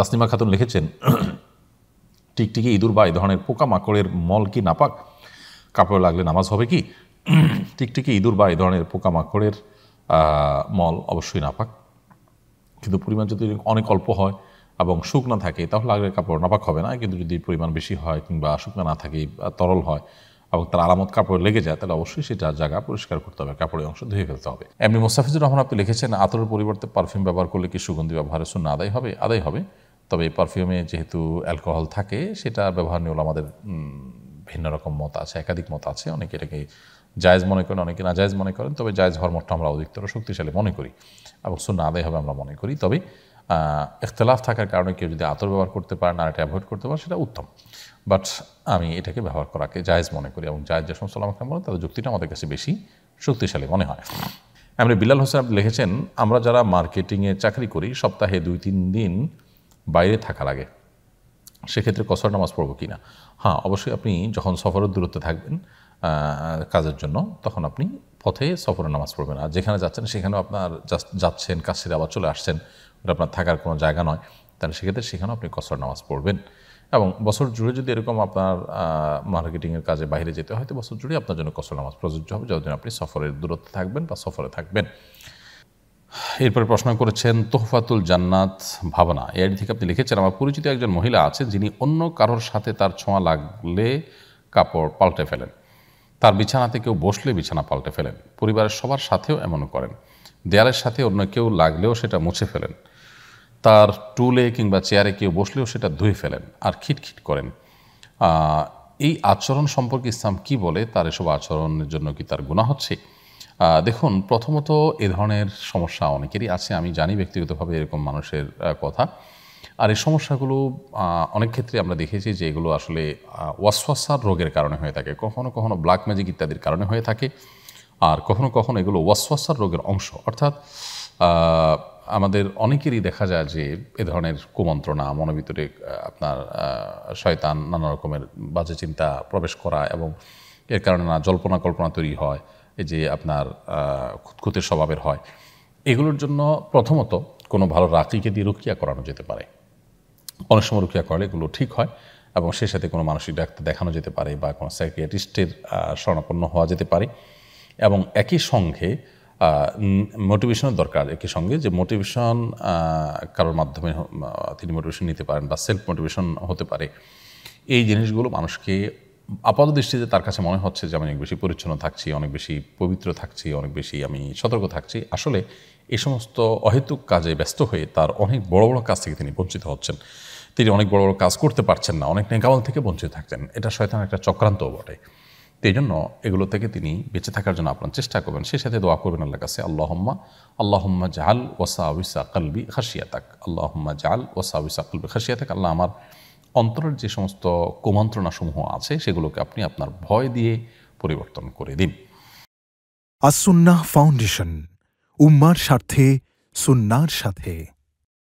তাসনিমা খাতুন লিখেছেন টিকটিকি ইঁদুর বা এ ধরনের পোকামাকড়ের মল কি নাপাক কাপড় লাগলে নামাজ হবে কি টিকটিকি ইঁদুর বা এ ধরনের পোকামাকড়ের মল অবশ্যই নাপাক কিন্তু পরিমাণ যদি অনেক অল্প হয় এবং শুকনো থাকে তাহলে আগে কাপড় নাপাক হবে না কিন্তু যদি পরিমাণ বেশি হয় কিংবা শুকনো না থাকে তরল হয় এবং তার আলামত কাপড় লেগে যায় তাহলে অবশ্যই সেটা জায়গা পরিষ্কার করতে হবে কাপড়ের অংশ ধুয়ে ফেলতে হবে এমনি মোস্তাফিজুর রহমান আপনি লিখেছেন আতরের পরিবর্তে পারফিউম ব্যবহার করলে কি সুগন্ধি ব্যবহারের শূন্য আদায় হবে আদায় হবে তবে পারফিউমে যেহেতু অ্যালকোহল থাকে সেটা ব্যবহার নিয়েও আমাদের ভিন্ন রকম মত আছে একাধিক মত আছে অনেকে এটাকে জায়জ মনে করেন অনেকে না জায়জ মনে করেন তবে জায়জ হওয়ার মতটা আমরা অধিকতর শক্তিশালী মনে করি এবং শূন্য আদায় হবে আমরা মনে করি তবে ইখতলাফ থাকার কারণে কেউ যদি আতর ব্যবহার করতে পারে না এটা অ্যাভয়েড করতে পারে সেটা উত্তম বাট আমি এটাকে ব্যবহার করাকে জায়জ মনে করি এবং জায়জ যে সমস্ত আমাকে বলেন তাদের যুক্তিটা আমাদের কাছে বেশি শক্তিশালী মনে হয় আমরা বিলাল হোসেন লিখেছেন আমরা যারা মার্কেটিংয়ে চাকরি করি সপ্তাহে দুই তিন দিন বাইরে থাকা লাগে সেক্ষেত্রে কসর নামাজ পড়বো কি না হ্যাঁ অবশ্যই আপনি যখন সফরের দূরত্বে থাকবেন কাজের জন্য তখন আপনি পথে সফরের নামাজ পড়বেন আর যেখানে যাচ্ছেন সেখানেও আপনার যাচ্ছেন কাজ সেরে আবার চলে আসছেন ওটা আপনার থাকার কোনো জায়গা নয় তাহলে সেক্ষেত্রে সেখানেও আপনি কসর নামাজ পড়বেন এবং বছর জুড়ে যদি এরকম আপনার মার্কেটিংয়ের কাজে বাইরে যেতে হয় তো বছর জুড়ে আপনার জন্য কসর নামাজ প্রযোজ্য হবে যতদিন আপনি সফরের দূরত্বে থাকবেন বা সফরে থাকবেন এরপরে প্রশ্ন করেছেন তোহফাতুল জান্নাত ভাবনা এর থেকে আপনি লিখেছেন আমার পরিচিত একজন মহিলা আছেন যিনি অন্য কারোর সাথে তার ছোঁয়া লাগলে কাপড় পাল্টে ফেলেন তার বিছানাতে কেউ বসলে বিছানা পাল্টে ফেলেন পরিবারের সবার সাথেও এমন করেন দেয়ালের সাথে অন্য কেউ লাগলেও সেটা মুছে ফেলেন তার টুলে কিংবা চেয়ারে কেউ বসলেও সেটা ধুয়ে ফেলেন আর খিটখিট করেন এই আচরণ সম্পর্কে ইসলাম কি বলে তার এসব আচরণের জন্য কি তার গুণা হচ্ছে দেখুন প্রথমত এ ধরনের সমস্যা অনেকেরই আছে আমি জানি ব্যক্তিগতভাবে এরকম মানুষের কথা আর এই সমস্যাগুলো অনেক ক্ষেত্রে আমরা দেখেছি যে এগুলো আসলে ওয়াসওয়াসার রোগের কারণে হয়ে থাকে কখনো কখনো ব্ল্যাক ম্যাজিক ইত্যাদির কারণে হয়ে থাকে আর কখনো কখনো এগুলো ওয়াসওয়াসার রোগের অংশ অর্থাৎ আমাদের অনেকেরই দেখা যায় যে এ ধরনের কুমন্ত্রণা মনের ভিতরে আপনার শয়তান নানা রকমের বাজে চিন্তা প্রবেশ করা এবং এর কারণে না জল্পনা কল্পনা তৈরি হয় যে আপনার খুঁতখুঁতে স্বভাবের হয় এগুলোর জন্য প্রথমত কোনো ভালো রাকিকে দিয়ে রুকিয়া করানো যেতে পারে অনেক সময় রুকিয়া করলে এগুলো ঠিক হয় এবং সেই সাথে কোনো মানসিক ডাক্তার দেখানো যেতে পারে বা কোনো সাইকিয়াটিস্টের স্বর্ণাপন্ন হওয়া যেতে পারে এবং একই সঙ্গে মোটিভেশনের দরকার একই সঙ্গে যে মোটিভেশন কারোর মাধ্যমে তিনি মোটিভেশন নিতে পারেন বা সেলফ মোটিভেশন হতে পারে এই জিনিসগুলো মানুষকে আপাত দৃষ্টিতে তার কাছে মনে হচ্ছে যে আমি অনেক বেশি পরিচ্ছন্ন থাকছি অনেক বেশি পবিত্র থাকছি অনেক বেশি আমি সতর্ক থাকছি আসলে এ সমস্ত অহেতুক কাজে ব্যস্ত হয়ে তার অনেক বড় বড় কাজ থেকে তিনি বঞ্চিত হচ্ছেন তিনি অনেক বড় বড় কাজ করতে পারছেন না অনেক নেকামল থেকে বঞ্চিত থাকছেন এটা শয়তান একটা চক্রান্তও বটে তো এই জন্য এগুলো থেকে তিনি বেঁচে থাকার জন্য আপনার চেষ্টা করবেন সেই সাথে দোয়া করবেন আল্লাহ কাছে আল্লাহম্মা আল্লাহম্মা জাহাল ওয়াসা উইসা কলবি খাসিয়াতাক আল্লাহম্মা জাহাল ওসা উইসা কলবি খাসিয়াতাক আল্লাহ আমার অন্তরের যে সমস্ত কুমন্ত্রণাসমূহ আছে সেগুলোকে আপনি আপনার ভয় দিয়ে পরিবর্তন করে দিন আসুন্না ফাউন্ডেশন উম্মার স্বার্থে সুন্নার সাথে